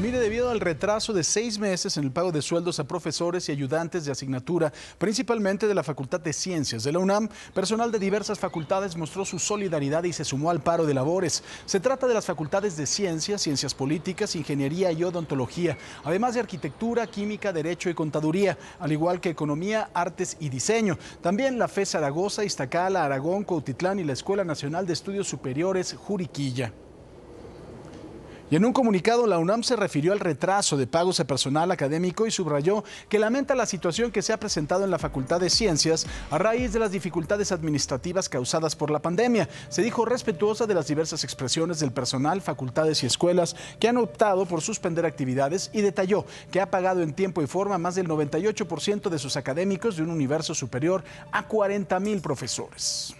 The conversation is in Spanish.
mire, debido al retraso de seis meses en el pago de sueldos a profesores y ayudantes de asignatura, principalmente de la Facultad de Ciencias de la UNAM, personal de diversas facultades mostró su solidaridad y se sumó al paro de labores. Se trata de las facultades de Ciencias, Ciencias Políticas, Ingeniería y Odontología, además de Arquitectura, Química, Derecho y Contaduría, al igual que Economía, Artes y Diseño. También la FE Zaragoza, Iztacala, Aragón, Cautitlán y la Escuela Nacional de Estudios Superiores, Juriquilla. Y en un comunicado, la UNAM se refirió al retraso de pagos de personal académico y subrayó que lamenta la situación que se ha presentado en la Facultad de Ciencias a raíz de las dificultades administrativas causadas por la pandemia. Se dijo respetuosa de las diversas expresiones del personal, facultades y escuelas que han optado por suspender actividades y detalló que ha pagado en tiempo y forma más del 98% de sus académicos de un universo superior a 40 mil profesores.